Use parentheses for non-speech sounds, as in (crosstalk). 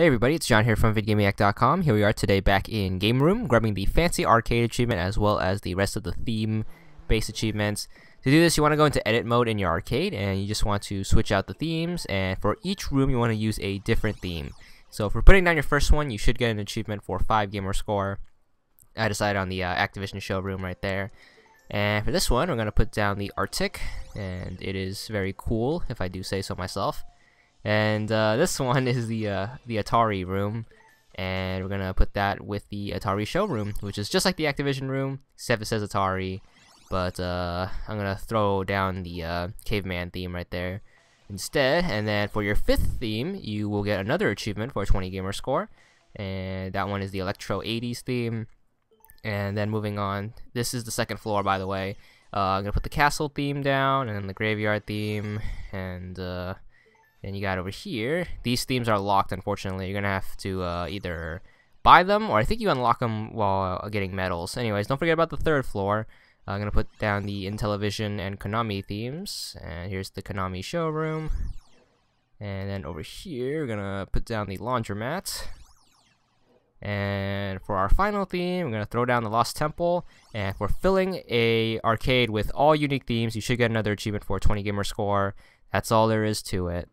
Hey everybody, it's John here from VidGamiac.com. Here we are today back in Game Room, grabbing the Fancy Arcade achievement as well as the rest of the theme-based achievements. To do this, you want to go into Edit mode in your arcade, and you just want to switch out the themes, and for each room you want to use a different theme. So for putting down your first one, you should get an achievement for 5 gamer score. I decided on the uh, Activision showroom right there. And for this one, we're going to put down the Arctic, and it is very cool, if I do say so myself. And uh, this (laughs) one is the uh, the Atari room, and we're gonna put that with the Atari showroom, which is just like the Activision room, except it says Atari. But uh, I'm gonna throw down the uh, caveman theme right there instead. And then for your fifth theme, you will get another achievement for a 20 gamer score, and that one is the Electro 80s theme. And then moving on, this is the second floor, by the way. Uh, I'm gonna put the castle theme down, and the graveyard theme, and uh, then you got over here. These themes are locked, unfortunately. You're going to have to uh, either buy them, or I think you unlock them while uh, getting medals. Anyways, don't forget about the third floor. I'm going to put down the Intellivision and Konami themes. And here's the Konami showroom. And then over here, we're going to put down the laundromat. And for our final theme, we're going to throw down the Lost Temple. And for filling a arcade with all unique themes, you should get another achievement for 20 gamer score. That's all there is to it.